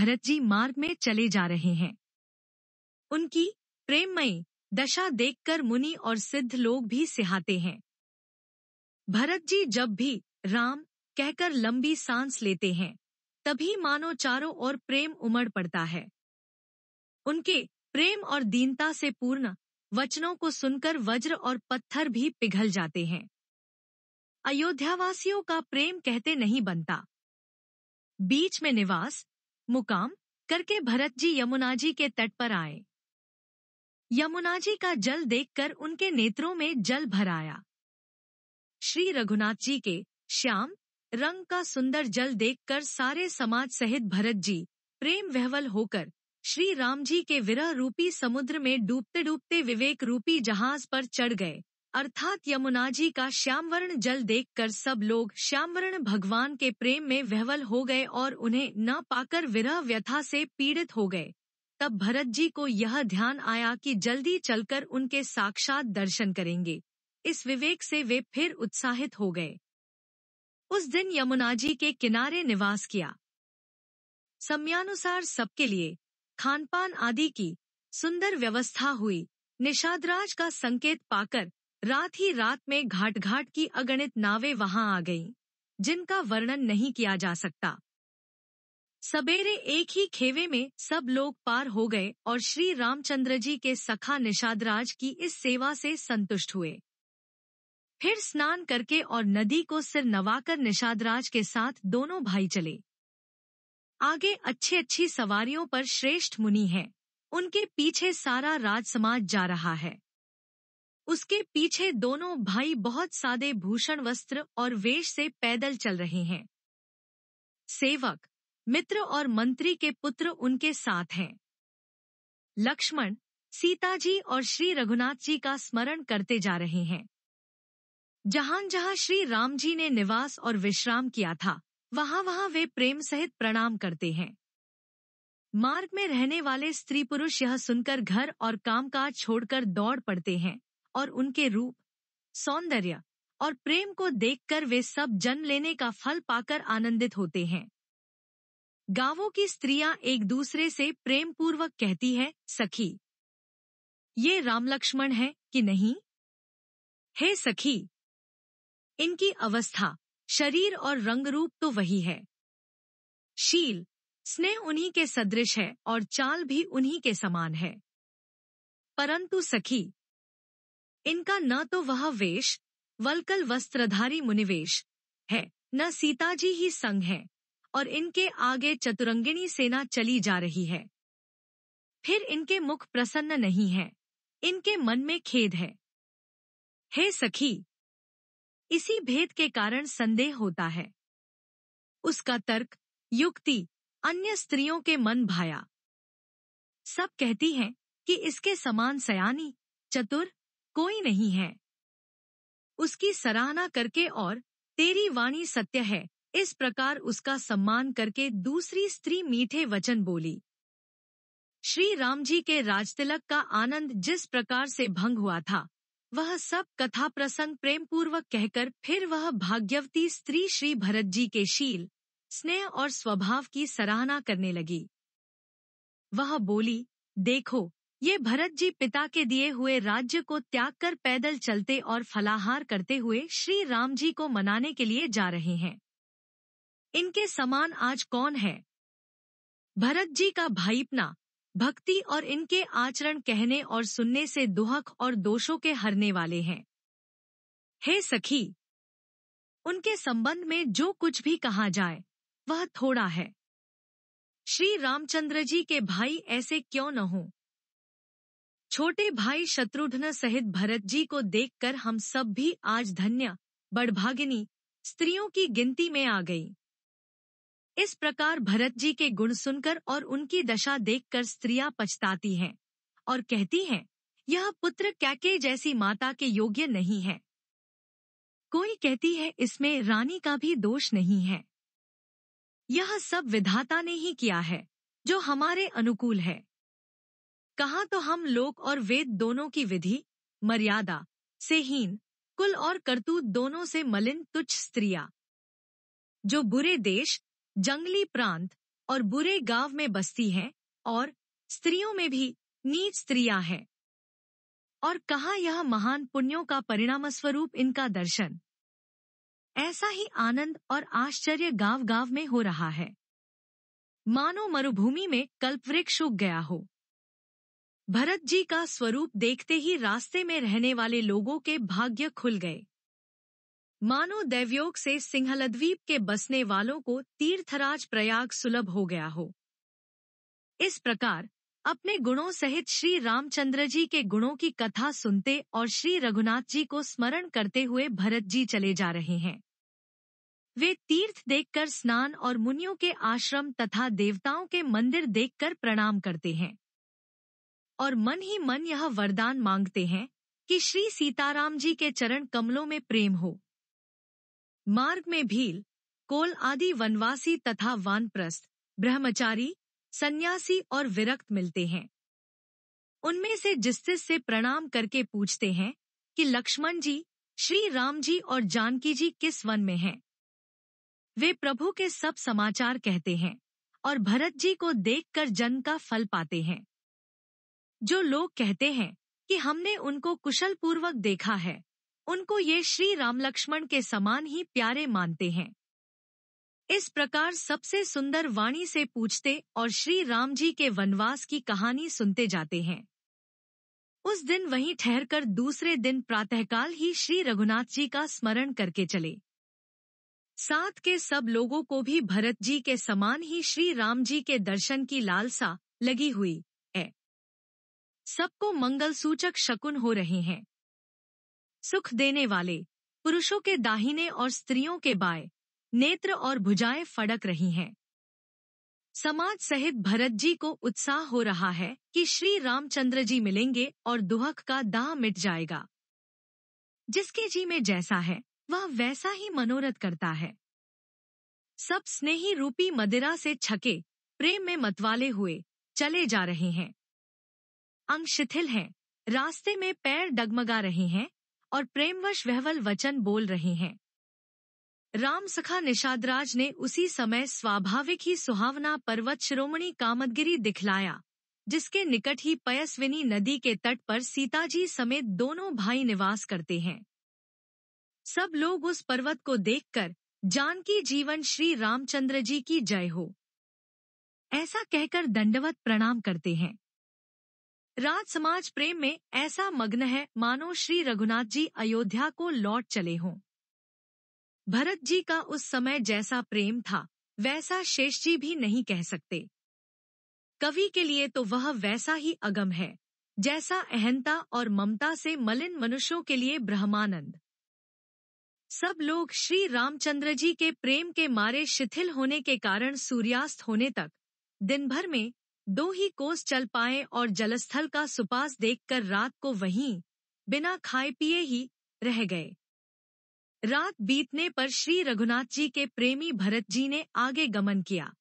भरत जी मार्ग में चले जा रहे हैं उनकी प्रेममयी दशा देखकर मुनि और सिद्ध लोग भी सिहाते हैं भरत जी जब भी राम कहकर लंबी सांस लेते हैं तभी मानो चारों ओर प्रेम उमड़ पड़ता है उनके प्रेम और दीनता से पूर्ण वचनों को सुनकर वज्र और पत्थर भी पिघल जाते हैं अयोध्यावासियों का प्रेम कहते नहीं बनता बीच में निवास मुकाम करके भरत जी यमुना जी के तट पर आए यमुना जी का जल देखकर उनके नेत्रों में जल भराया श्री रघुनाथ जी के श्याम रंग का सुंदर जल देखकर सारे समाज सहित भरत जी प्रेम वहवल होकर श्री राम जी के विरह रूपी समुद्र में डूबते डूबते विवेक रूपी जहाज पर चढ़ गए अर्थात यमुना जी का श्यामवर्ण जल देखकर सब लोग श्यामवर्ण भगवान के प्रेम में वहवल हो गए और उन्हें न पाकर विरह व्यथा से पीड़ित हो गए तब भरत जी को यह ध्यान आया कि जल्दी चलकर उनके साक्षात दर्शन करेंगे इस विवेक से वे फिर उत्साहित हो गए उस दिन यमुना जी के किनारे निवास किया समयानुसार सबके लिए खानपान आदि की सुंदर व्यवस्था हुई निषादराज का संकेत पाकर रात ही रात में घाट घाट की अगणित नावें वहां आ गईं, जिनका वर्णन नहीं किया जा सकता सवेरे एक ही खेवे में सब लोग पार हो गए और श्री रामचंद्र जी के सखा निषादराज की इस सेवा से संतुष्ट हुए फिर स्नान करके और नदी को सिर नवाकर निषादराज के साथ दोनों भाई चले आगे अच्छी अच्छी सवारियों पर श्रेष्ठ मुनि हैं उनके पीछे सारा राज समाज जा रहा है उसके पीछे दोनों भाई बहुत सादे भूषण वस्त्र और वेश से पैदल चल रहे हैं सेवक मित्र और मंत्री के पुत्र उनके साथ हैं लक्ष्मण सीता जी और श्री रघुनाथ जी का स्मरण करते जा रहे हैं जहां जहां श्री राम जी ने निवास और विश्राम किया था वहां वहां वे प्रेम सहित प्रणाम करते हैं मार्ग में रहने वाले स्त्री पुरुष यह सुनकर घर और कामकाज छोड़कर दौड़ पड़ते हैं और उनके रूप सौंदर्य और प्रेम को देखकर वे सब जन्म लेने का फल पाकर आनंदित होते हैं गांवों की स्त्रियां एक दूसरे से प्रेम पूर्वक कहती है सखी ये राम लक्ष्मण है कि नहीं हे सखी इनकी अवस्था शरीर और रंग रूप तो वही है शील स्नेह उन्हीं के सदृश है और चाल भी उन्हीं के समान है परंतु सखी इनका न तो वह वेश वलकल वस्त्रधारी मुनिवेश है न सीताजी ही संग है और इनके आगे चतुरंगिणी सेना चली जा रही है फिर इनके मुख प्रसन्न नहीं है इनके मन में खेद है हे सखी इसी भेद के कारण संदेह होता है उसका तर्क युक्ति अन्य स्त्रियों के मन भाया सब कहती हैं कि इसके समान सयानी चतुर कोई नहीं है उसकी सराहना करके और तेरी वाणी सत्य है इस प्रकार उसका सम्मान करके दूसरी स्त्री मीठे वचन बोली श्री राम जी के राजतिलक का आनंद जिस प्रकार से भंग हुआ था वह सब कथा प्रसंग प्रेम पूर्वक कहकर फिर वह भाग्यवती स्त्री श्री भरत जी के शील स्नेह और स्वभाव की सराहना करने लगी वह बोली देखो ये भरत जी पिता के दिए हुए राज्य को त्याग कर पैदल चलते और फलाहार करते हुए श्री राम जी को मनाने के लिए जा रहे हैं इनके समान आज कौन है भरत जी का भाईपना भक्ति और इनके आचरण कहने और सुनने से दुहक और दोषों के हरने वाले हैं हे सखी उनके संबंध में जो कुछ भी कहा जाए वह थोड़ा है श्री रामचंद्र जी के भाई ऐसे क्यों न हों छोटे भाई शत्रुघ्न सहित भरत जी को देखकर हम सब भी आज धन्य बड़भागिनी स्त्रियों की गिनती में आ गई इस प्रकार भरत जी के गुण सुनकर और उनकी दशा देखकर स्त्रियां पछताती हैं और कहती हैं यह पुत्र कैके जैसी माता के योग्य नहीं है कोई कहती है इसमें रानी का भी दोष नहीं है यह सब विधाता ने ही किया है जो हमारे अनुकूल है कहा तो हम लोक और वेद दोनों की विधि मर्यादा से हीन कुल और करतूत दोनों से मलिन तुच्छ स्त्रिया जो बुरे देश जंगली प्रांत और बुरे गांव में बसती हैं और स्त्रियों में भी नीच स्त्रिया हैं और कहा यह महान पुण्यों का परिणाम स्वरूप इनका दर्शन ऐसा ही आनंद और आश्चर्य गांव गांव में हो रहा है मानो मरुभूमि में कल्पवृक्ष उग गया हो भरत जी का स्वरूप देखते ही रास्ते में रहने वाले लोगों के भाग्य खुल गए मानो देवयोग से सिंहलद्वीप के बसने वालों को तीर्थराज प्रयाग सुलभ हो गया हो इस प्रकार अपने गुणों सहित श्री रामचंद्र जी के गुणों की कथा सुनते और श्री रघुनाथ जी को स्मरण करते हुए भरत जी चले जा रहे हैं वे तीर्थ देखकर स्नान और मुनियों के आश्रम तथा देवताओं के मंदिर देखकर प्रणाम करते हैं और मन ही मन यह वरदान मांगते हैं कि श्री सीताराम जी के चरण कमलों में प्रेम हो मार्ग में भील कोल आदि वनवासी तथा वानप्रस्थ ब्रह्मचारी सन्यासी और विरक्त मिलते हैं उनमें से जिससे से प्रणाम करके पूछते हैं कि लक्ष्मण जी श्री राम जी और जानकी जी किस वन में हैं वे प्रभु के सब समाचार कहते हैं और भरत जी को देखकर जन्म का फल पाते हैं जो लोग कहते हैं कि हमने उनको कुशल पूर्वक देखा है उनको ये श्री राम लक्ष्मण के समान ही प्यारे मानते हैं इस प्रकार सबसे सुंदर वाणी से पूछते और श्री राम जी के वनवास की कहानी सुनते जाते हैं उस दिन वहीं ठहरकर दूसरे दिन प्रातःकाल ही श्री रघुनाथ जी का स्मरण करके चले साथ के सब लोगों को भी भरत जी के समान ही श्री राम जी के दर्शन की लालसा लगी हुई सबको मंगल सूचक शकुन हो रहे हैं सुख देने वाले पुरुषों के दाहिने और स्त्रियों के बाएं नेत्र और भुजाएं फड़क रही हैं समाज सहित भरत जी को उत्साह हो रहा है कि श्री रामचंद्र जी मिलेंगे और दुहक का दाह मिट जाएगा जिसके जी में जैसा है वह वैसा ही मनोरथ करता है सब स्नेही रूपी मदिरा से छके प्रेम में मतवाले हुए चले जा रहे हैं अंग शिथिल हैं रास्ते में पैर डगमगा रहे हैं और प्रेमवश वहवल वचन बोल रहे हैं राम सखा निषादराज ने उसी समय स्वाभाविक ही सुहावना पर्वत शिरोमणि कामदगिरी दिखलाया जिसके निकट ही पयस्विनी नदी के तट पर सीताजी समेत दोनों भाई निवास करते हैं सब लोग उस पर्वत को देखकर जानकी जीवन श्री रामचंद्र जी की जय हो ऐसा कहकर दंडवत प्रणाम करते हैं राज समाज प्रेम में ऐसा मग्न है मानो श्री रघुनाथ जी अयोध्या को लौट चले हों भरत जी का उस समय जैसा प्रेम था वैसा शेष जी भी नहीं कह सकते कवि के लिए तो वह वैसा ही अगम है जैसा अहंता और ममता से मलिन मनुष्यों के लिए ब्रह्मानंद सब लोग श्री रामचंद्र जी के प्रेम के मारे शिथिल होने के कारण सूर्यास्त होने तक दिन भर में दो ही कोस चल पाए और जलस्थल का सुपास देखकर रात को वहीं बिना खाए पिए ही रह गए रात बीतने पर श्री रघुनाथ जी के प्रेमी भरत जी ने आगे गमन किया